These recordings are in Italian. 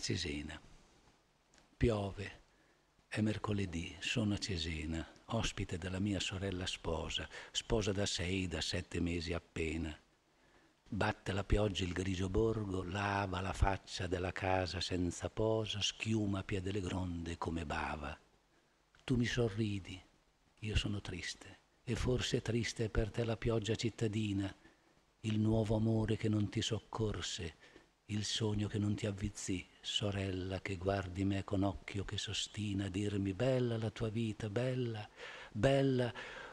Cesena. Piove, è mercoledì, sono a Cesena, ospite della mia sorella sposa, sposa da sei, da sette mesi appena. Batte la pioggia il grigio borgo, lava la faccia della casa senza posa, schiuma a piede le gronde come bava. Tu mi sorridi, io sono triste, e forse triste è per te la pioggia cittadina, il nuovo amore che non ti soccorse, il sogno che non ti avvizzì, sorella che guardi me con occhio che sostina a dirmi bella la tua vita, bella, bella,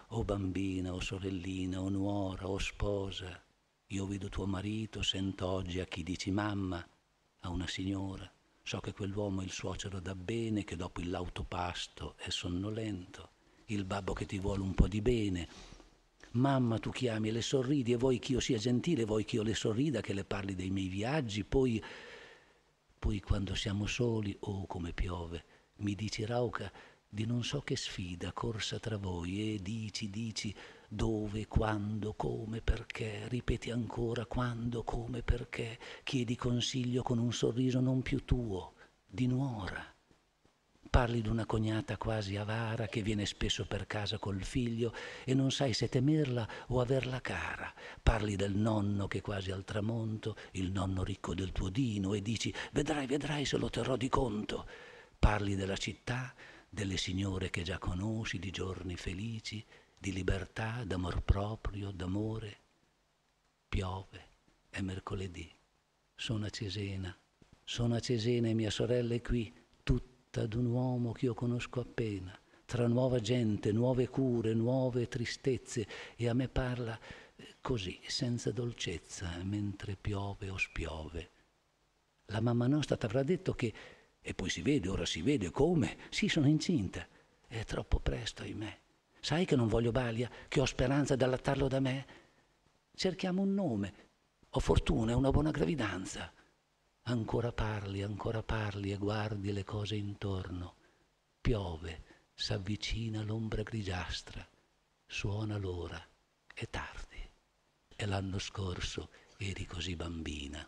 o bambina, o sorellina, o nuora, o sposa. Io vedo tuo marito, sento oggi a chi dici mamma, a una signora. So che quell'uomo è il suocero da bene, che dopo l'autopasto è sonnolento, il babbo che ti vuole un po' di bene, Mamma tu chiami, e le sorridi e vuoi che io sia gentile, vuoi che io le sorrida, che le parli dei miei viaggi, poi, poi quando siamo soli, oh come piove, mi dici Rauca di non so che sfida corsa tra voi e dici, dici dove, quando, come, perché, ripeti ancora quando, come, perché, chiedi consiglio con un sorriso non più tuo, di nuora Parli di una cognata quasi avara che viene spesso per casa col figlio e non sai se temerla o averla cara. Parli del nonno che quasi al tramonto, il nonno ricco del tuo dino, e dici vedrai, vedrai se lo terrò di conto. Parli della città, delle signore che già conosci, di giorni felici, di libertà, d'amor proprio, d'amore. Piove, è mercoledì, sono a Cesena, sono a Cesena e mia sorella è qui ad un uomo che io conosco appena, tra nuova gente, nuove cure, nuove tristezze, e a me parla eh, così, senza dolcezza, mentre piove o spiove. La mamma nostra ti avrà detto che, e poi si vede, ora si vede, come? Sì, sono incinta. È troppo presto, ahimè. Sai che non voglio Balia, che ho speranza di allattarlo da me? Cerchiamo un nome, ho fortuna, una buona gravidanza ancora parli, ancora parli e guardi le cose intorno. Piove, s'avvicina l'ombra grigiastra, suona l'ora, è tardi. E l'anno scorso eri così bambina.